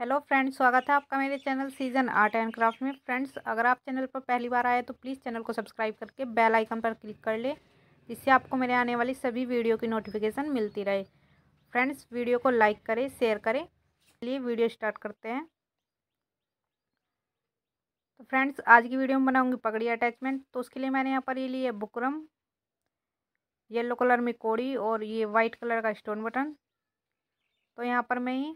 hello friends स्वागत है आपका मेरे channel season art and craft में फ्रेंड्स अगर आप चैनल पर पहली बार आए तो प्लीज़ चैनल को सब्सक्राइब करके बेल आइकन पर क्लिक कर ले जिससे आपको मेरे आने वाली सभी वीडियो की नोटिफिकेशन मिलती रहे फ्रेंड्स वीडियो को लाइक करें शेयर करें चलिए वीडियो स्टार्ट करते हैं तो फ्रेंड्स आज की वीडियो में बनाऊँगी पगड़ी अटैचमेंट तो उसके लिए मैंने यहाँ पर ये लिया बुकरम येलो कलर में कोड़ी और ये वाइट कलर का स्टोन बटन तो यहाँ पर मैं ही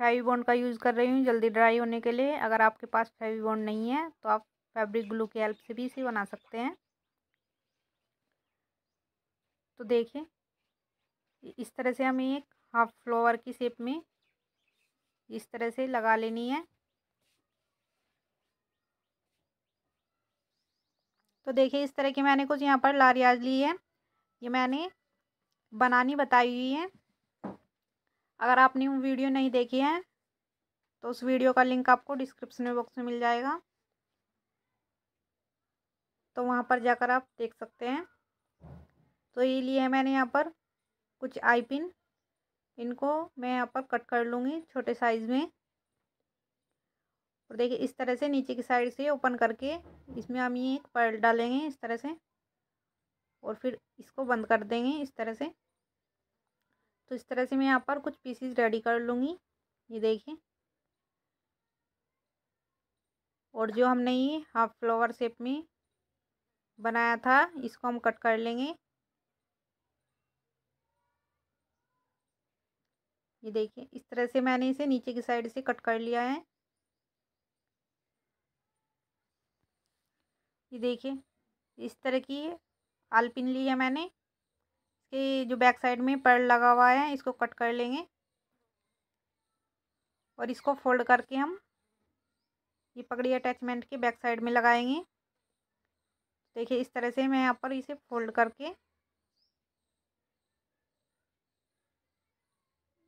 फेवी बॉन्ड का यूज़ कर रही हूँ जल्दी ड्राई होने के लिए अगर आपके पास फेवी बॉन्ड नहीं है तो आप फैब्रिक ग्लू की हेल्प से भी इसे बना सकते हैं तो देखिए इस तरह से हमें एक हाफ फ्लावर की शेप में इस तरह से लगा लेनी है तो देखिए इस तरह की मैंने कुछ यहाँ पर लारियाज ली है ये मैंने बनानी बताई हुई है अगर आपने वो वीडियो नहीं देखी है तो उस वीडियो का लिंक आपको डिस्क्रिप्शन बॉक्स में मिल जाएगा तो वहाँ पर जाकर आप देख सकते हैं तो ये लिए मैंने यहाँ पर कुछ आई पिन इनको मैं यहाँ पर कट कर लूँगी छोटे साइज़ में और देखिए इस तरह से नीचे की साइड से ओपन करके इसमें हम ये एक पर्ल डालेंगे इस तरह से और फिर इसको बंद कर देंगे इस तरह से तो इस तरह से मैं यहाँ पर कुछ पीसीस रेडी कर लूँगी ये देखिए और जो हमने ये हाफ फ्लावर शेप में बनाया था इसको हम कट कर लेंगे ये देखिए इस तरह से मैंने इसे नीचे की साइड से कट कर लिया है ये देखिए इस तरह की आलपिन ली है मैंने इसकी जो बैक साइड में पर्ल लगा हुआ है इसको कट कर लेंगे और इसको फोल्ड करके हम ये पगड़ी अटैचमेंट के बैक साइड में लगाएंगे देखिए इस तरह से मैं यहाँ पर इसे फोल्ड करके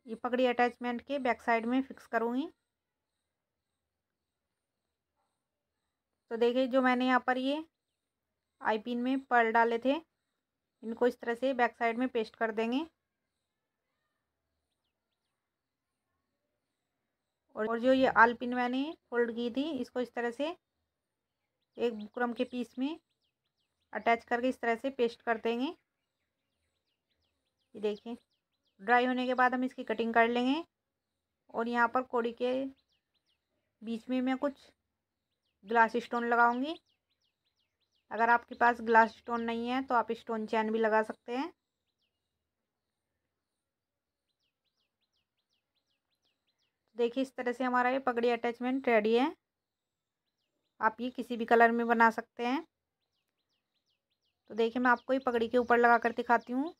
ये पगड़ी अटैचमेंट के बैक साइड में फिक्स करूँगी तो देखिए जो मैंने यहाँ पर ये आई पिन में पर्ल डाले थे इनको इस तरह से बैक साइड में पेस्ट कर देंगे और जो ये आलपिन मैंने फोल्ड की थी इसको इस तरह से एक बुकरम के पीस में अटैच करके इस तरह से पेस्ट कर देंगे ये देखिए ड्राई होने के बाद हम इसकी कटिंग कर लेंगे और यहाँ पर कोड़ी के बीच में मैं कुछ ग्लास स्टोन लगाऊंगी अगर आपके पास ग्लास स्टोन नहीं है तो आप स्टोन चैन भी लगा सकते हैं देखिए इस तरह से हमारा ये पगड़ी अटैचमेंट रेडी है आप ये किसी भी कलर में बना सकते हैं तो देखिए मैं आपको ये पगड़ी के ऊपर लगा कर दिखाती हूँ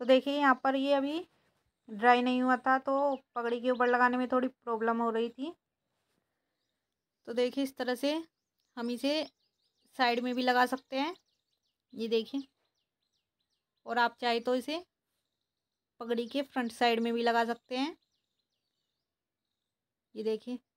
तो देखिए यहाँ पर ये अभी ड्राई नहीं हुआ था तो पगड़ी के ऊपर लगाने में थोड़ी प्रॉब्लम हो रही थी तो देखिए इस तरह से हम इसे साइड में भी लगा सकते हैं ये देखिए और आप चाहे तो इसे पगड़ी के फ्रंट साइड में भी लगा सकते हैं ये देखिए